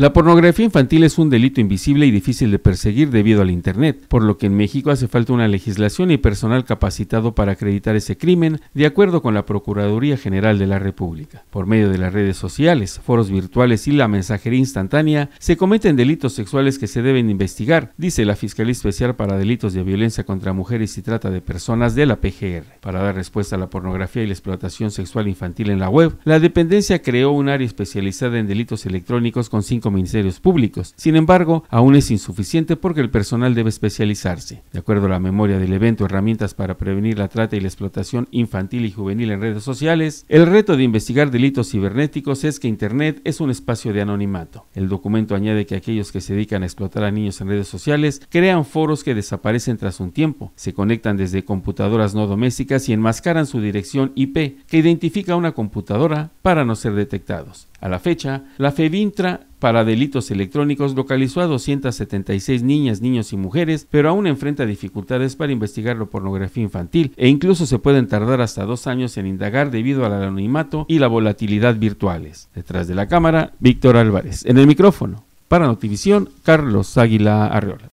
La pornografía infantil es un delito invisible y difícil de perseguir debido al Internet, por lo que en México hace falta una legislación y personal capacitado para acreditar ese crimen, de acuerdo con la Procuraduría General de la República. Por medio de las redes sociales, foros virtuales y la mensajería instantánea, se cometen delitos sexuales que se deben investigar, dice la Fiscalía Especial para Delitos de Violencia contra Mujeres y Trata de Personas de la PGR. Para dar respuesta a la pornografía y la explotación sexual infantil en la web, la dependencia creó un área especializada en delitos electrónicos con cinco ministerios públicos. Sin embargo, aún es insuficiente porque el personal debe especializarse. De acuerdo a la memoria del evento Herramientas para prevenir la trata y la explotación infantil y juvenil en redes sociales, el reto de investigar delitos cibernéticos es que Internet es un espacio de anonimato. El documento añade que aquellos que se dedican a explotar a niños en redes sociales crean foros que desaparecen tras un tiempo, se conectan desde computadoras no domésticas y enmascaran su dirección IP, que identifica una computadora para no ser detectados. A la fecha, la FEVINTRA para delitos electrónicos localizó a 276 niñas, niños y mujeres, pero aún enfrenta dificultades para investigar la pornografía infantil e incluso se pueden tardar hasta dos años en indagar debido al anonimato y la volatilidad virtuales. Detrás de la cámara, Víctor Álvarez. En el micrófono, para Notivisión, Carlos Águila Arriola.